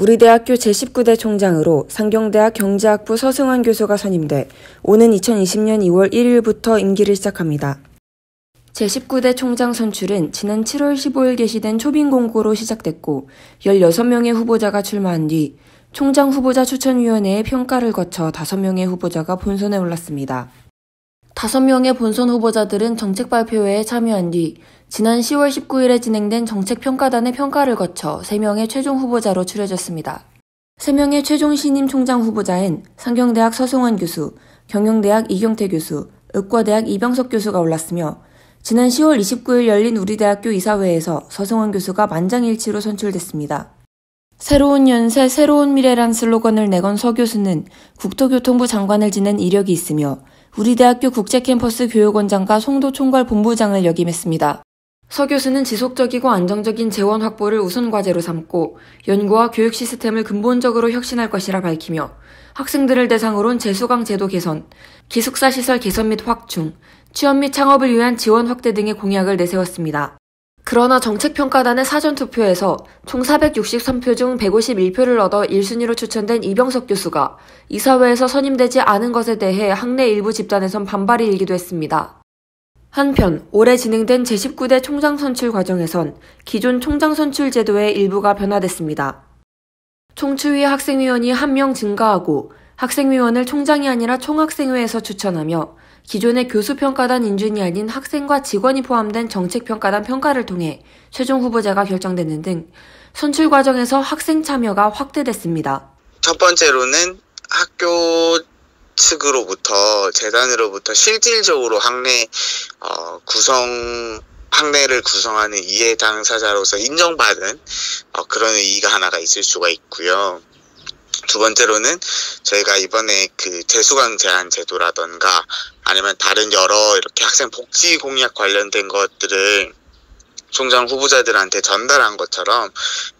우리 대학교 제19대 총장으로 상경대학 경제학부 서승환 교수가 선임돼 오는 2020년 2월 1일부터 임기를 시작합니다. 제19대 총장 선출은 지난 7월 15일 게시된 초빙 공고로 시작됐고 16명의 후보자가 출마한 뒤 총장 후보자 추천위원회의 평가를 거쳐 5명의 후보자가 본선에 올랐습니다. 5명의 본선 후보자들은 정책 발표회에 참여한 뒤 지난 10월 19일에 진행된 정책평가단의 평가를 거쳐 3명의 최종 후보자로 추려졌습니다. 3명의 최종 신임 총장 후보자엔 상경대학 서송환 교수, 경영대학 이경태 교수, 의과대학 이병석 교수가 올랐으며 지난 10월 29일 열린 우리대학교 이사회에서 서성원 교수가 만장일치로 선출됐습니다. 새로운 연세, 새로운 미래란 슬로건을 내건 서 교수는 국토교통부 장관을 지낸 이력이 있으며 우리대학교 국제캠퍼스 교육원장과 송도 총괄 본부장을 역임했습니다. 서 교수는 지속적이고 안정적인 재원 확보를 우선 과제로 삼고 연구와 교육 시스템을 근본적으로 혁신할 것이라 밝히며 학생들을 대상으로는 재수강 제도 개선, 기숙사 시설 개선 및 확충, 취업 및 창업을 위한 지원 확대 등의 공약을 내세웠습니다. 그러나 정책평가단의 사전투표에서 총 463표 중 151표를 얻어 1순위로 추천된 이병석 교수가 이사회에서 선임되지 않은 것에 대해 학내 일부 집단에선 반발이 일기도 했습니다. 한편 올해 진행된 제19대 총장 선출 과정에선 기존 총장 선출 제도의 일부가 변화됐습니다. 총추위 학생위원이 1명 증가하고 학생위원을 총장이 아니라 총학생회에서 추천하며 기존의 교수평가단 인준이 아닌 학생과 직원이 포함된 정책평가단 평가를 통해 최종 후보자가 결정되는 등 선출 과정에서 학생 참여가 확대됐습니다. 첫 번째로는 학교 측으로부터 재단으로부터 실질적으로 학내 어, 구성 학내를 구성하는 이해 당사자로서 인정받은 어, 그런 의의가 하나가 있을 수가 있고요. 두 번째로는 저희가 이번에 그 재수강 제한 제도라던가 아니면 다른 여러 이렇게 학생 복지 공약 관련된 것들을 총장 후보자들한테 전달한 것처럼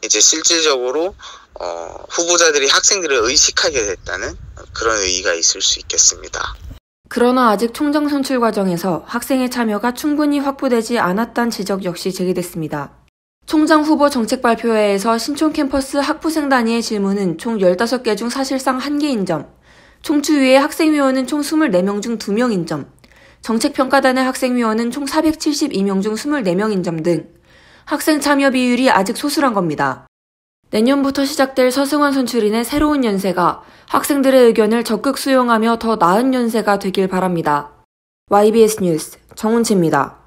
이제 실질적으로 어, 후보자들이 학생들을 의식하게 됐다는 그런 의의가 있을 수 있겠습니다. 그러나 아직 총장 선출 과정에서 학생의 참여가 충분히 확보되지 않았다는 지적 역시 제기됐습니다. 총장 후보 정책 발표회에서 신촌 캠퍼스 학부생 단위의 질문은 총 15개 중 사실상 1개인 점, 총추위의 학생위원은 총 24명 중 2명인 점, 정책평가단의 학생위원은 총 472명 중 24명인 점 등 학생 참여 비율이 아직 소수란 겁니다. 내년부터 시작될 서승환 선출인의 새로운 연세가 학생들의 의견을 적극 수용하며 더 나은 연세가 되길 바랍니다. YBS 뉴스 정훈치입니다.